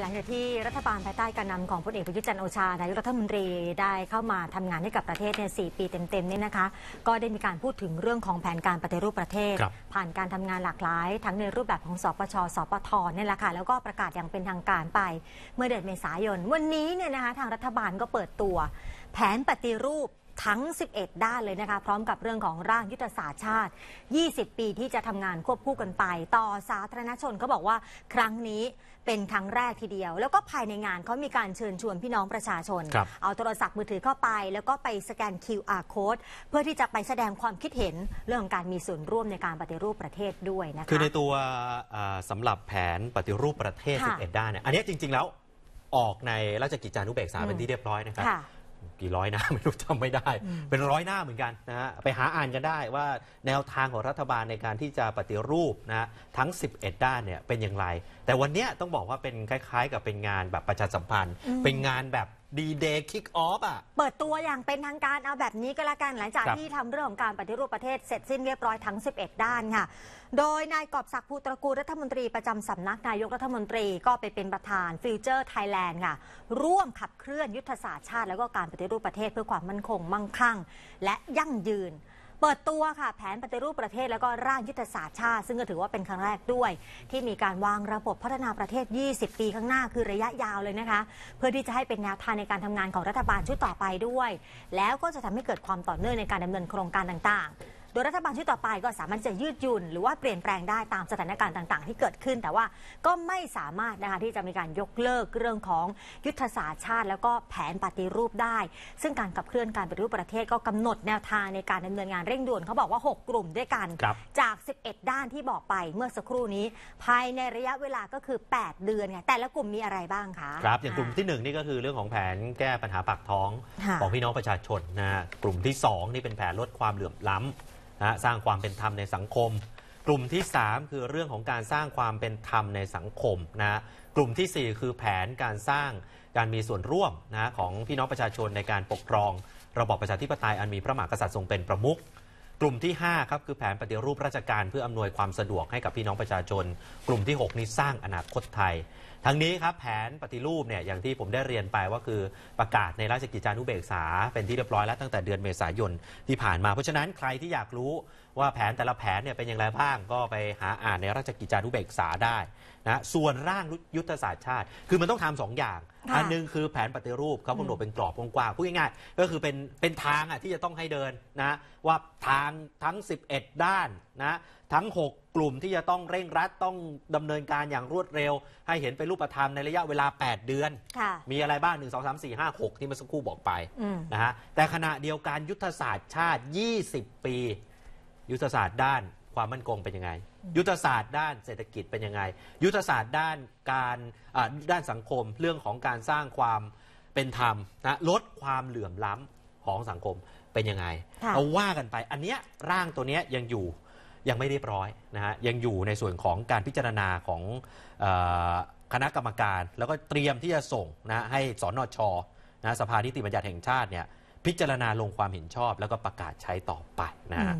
หลังจากที่รัฐบาลภายใต้การนำของพลเอกประยุทธ์จันทร์โอชานายกรัฐมนตรีได้เข้ามาทำงานให้กับประเทศใน4ปีเต็ม ๆ นี่นะคะ ก็ได้มีการพูดถึงเรื่องของแผนการปฏิรูปประเทศ ผ่านการทำงานหลากหลาย ทั้งในรูปแบบของสปชสปทนี่แหละค่ะแล้วก็ประกาศอย่างเป็นทางการไป เมื่อเดือนเมษายน วันนี้เนี่ยนะคะทางรัฐบาลก็เปิดตัวแผนปฏิรูปทั้ง 11 ด้านเลยนะคะพร้อมกับเรื่องของร่างยุทธศาสตร์ชาติ 20 ปีที่จะทำงานควบคู่กันไป ต่อสาธารณชนเขาบอกว่าครั้งนี้เป็นครั้งแรกทีเดียว แล้วก็ภายในงานเขามีการเชิญชวนพี่น้องประชาชน เอาโทรศัพท์มือถือเข้าไป แล้วก็ไปสแกน QR code เพื่อที่จะไปแสดงความคิดเห็นเรื่องการมีส่วนร่วมในการปฏิรูปประเทศด้วยนะคะคือในตัวสำหรับแผนปฏิรูปประเทศ 11 ด้านเนี่ยอันนี้จริง ๆแล้วออกในราชกิจจานุเบกษาเป็นที่เรียบร้อยนะครับกี่ร้อยหน้าไม่รู้จำไม่ได้ เป็นร้อยหน้าเหมือนกันนะฮะไปหาอ่านกันได้ว่าแนวทางของรัฐบาลในการที่จะปฏิรูปนะทั้ง 11 ด้านเนี่ย เป็นอย่างไร แต่วันนี้ต้องบอกว่าเป็นคล้าย ๆ กับเป็นงานแบบประชาสัมพันธ์ เป็นงานแบบดีเดย์คิกออฟอ่ะ เปิดตัวอย่างเป็นทางการเอาแบบนี้ก็แล้วกัน หลังจากที่ทำเรื่องของการปฏิรูปประเทศเสร็จสิ้นเรียบร้อยทั้ง 11 ด้านค่ะ โดยนายกอบศักดิ์ภูตระกูลรัฐมนตรีประจำสำนักนายกรัฐมนตรีก็ไปเป็นประธานฟิวเจอร์ไทยแลนด์ค่ะ ร่วมขับเคลื่อนยุทธศาสตร์ชาติแล้วก็การปฏิรูปประเทศ เพื่อความมั่นคงมั่งคั่งและยั่งยืนเปิดตัวค่ะแผนปฏิรูปประเทศแล้วก็ร่างยุทธศาสตร์ชาติซึ่งก็ถือว่าเป็นครั้งแรกด้วย ที่มีการวางระบบพัฒนาประเทศ 20 ปีข้างหน้าคือระยะยาวเลยนะคะ เพื่อที่จะให้เป็นแนวทางในการทำงานของรัฐบาลชุดต่อไปด้วย แล้วก็จะทำให้เกิดความต่อเนื่องในการดำเนินโครงการต่างๆโดยรัฐบาลชุดต่อไปก็สามารถจะยืดหยุ่นหรือว่าเปลี่ยนแปลงได้ตามสถานการณ์ต่าง ๆ ที่เกิดขึ้นแต่ว่าก็ไม่สามารถนะคะที่จะมีการยกเลิกเรื่องของยุทธศาสตร์ชาติแล้วก็แผนปฏิรูปได้ ซึ่งการขับเคลื่อนการปฏิรูปประเทศก็กำหนดแนวทางในการดำเนินงานเร่งด่วนเขาบอกว่า 6 กลุ่มด้วยกัน จาก 11 ด้านที่บอกไปเมื่อสักครู่นี้ ภายในระยะเวลาก็คือ 8 เดือนไงแต่ละกลุ่มมีอะไรบ้างคะครับอย่างกลุ่มที่ 1 นี่ก็คือเรื่องของแผนแก้ปัญหาปากท้องของพี่น้องประชาชนนะกลุ่มที่ 2 นี่เป็นแผนลดความเหลื่อมล้ำนะสร้างความเป็นธรรมในสังคม กลุ่มที่ 3 คือเรื่องของการสร้างความเป็นธรรมในสังคมนะกลุ่มที่ 4 คือแผนการสร้าง การมีส่วนร่วมนะของพี่น้องประชาชนในการปกครอง ระบอบประชาธิปไตยอันมีพระมหากษัตริย์ทรงเป็นประมุขกลุ่มที่5ครับคือแผนปฏิรูปราชการเพื่ออำนวยความสะดวกให้กับพี่น้องประชาชนกลุ่มที่6นี้สร้างอนาคตไทย ทั้งนี้ครับแผนปฏิรูปเนี่ยอย่างที่ผมได้เรียนไปว่าคือประกาศในราชกิจจานุเบกษาเป็นที่เรียบร้อยแล้วตั้งแต่เดือนเมษายนที่ผ่านมาเพราะฉะนั้นใครที่อยากรู้ว่าแผนแต่ละแผนเนี่ยเป็นอย่างไรบ้างก็ไปหาอ่านในราชกิจจานุเบกษาได้นะส่วนร่างยุทธศาสตร์ชาติ คือมันต้องทำสองอย่าง อันหนึงคือแผนปฏิรูปเขากำหนดเป็นกรอบกว้างๆพูดง่ายๆ ก็คือเป็นเป็นทางอ่ะที่จะต้องให้เดินนะว่าทางทั้ง 11 ด้านนะทั้ง 6 กลุ่มที่จะต้องเร่งรัด ต้องดำเนินการอย่างรวดเร็ว ให้เห็นเป็นรูปธรรมในระยะเวลา 8 เดือนมีอะไรบ้าง1 2 3 4 5 6ที่มา่สักครู่บอกไปนะฮะแต่ขณะเดียวกันยุทธศาสตร์ชาติ 20 ปียุทธศาสตร์ด้านความมั่นคงเป็นยังไงยุทธศาสตร์ด้านเศรษฐกิจเป็นยังไงยุทธศาสตร์ด้านการด้านสังคมเรื่องของการสร้างความเป็นธรรมนะลดความเหลื่อมล้ำของสังคมเป็นยังไงเอาว่ากันไปอันเนี้ยร่างตัวเนี้ยยังอยู่ยังไม่เรียบร้อยนะฮะยังอยู่ในส่วนของการพิจารณาของคณะกรรมการ แล้วก็เตรียมที่จะส่งนะให้สอนอชอนะสภานิติบัญญัติแห่งชาติเนี่ยพิจารณาลงความเห็นชอบแล้วก็ประกาศใช้ต่อไปนะฮะ